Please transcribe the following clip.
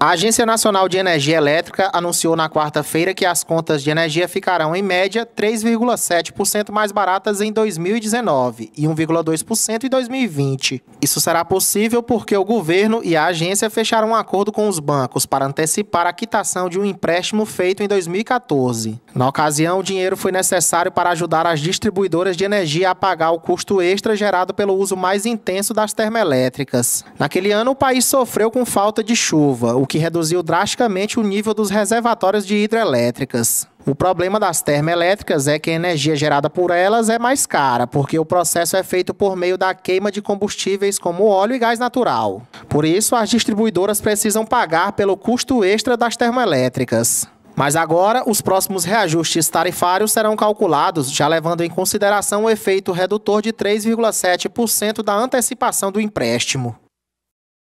A Agência Nacional de Energia Elétrica anunciou na quarta-feira que as contas de energia ficarão, em média, 3,7% mais baratas em 2019 e 1,2% em 2020. Isso será possível porque o governo e a agência fecharam um acordo com os bancos para antecipar a quitação de um empréstimo feito em 2014. Na ocasião, o dinheiro foi necessário para ajudar as distribuidoras de energia a pagar o custo extra gerado pelo uso mais intenso das termoelétricas. Naquele ano, o país sofreu com falta de chuva, o que reduziu drasticamente o nível dos reservatórios de hidrelétricas. O problema das termoelétricas é que a energia gerada por elas é mais cara, porque o processo é feito por meio da queima de combustíveis como óleo e gás natural. Por isso, as distribuidoras precisam pagar pelo custo extra das termoelétricas. Mas agora, os próximos reajustes tarifários serão calculados, já levando em consideração o efeito redutor de 3,7% da antecipação do empréstimo.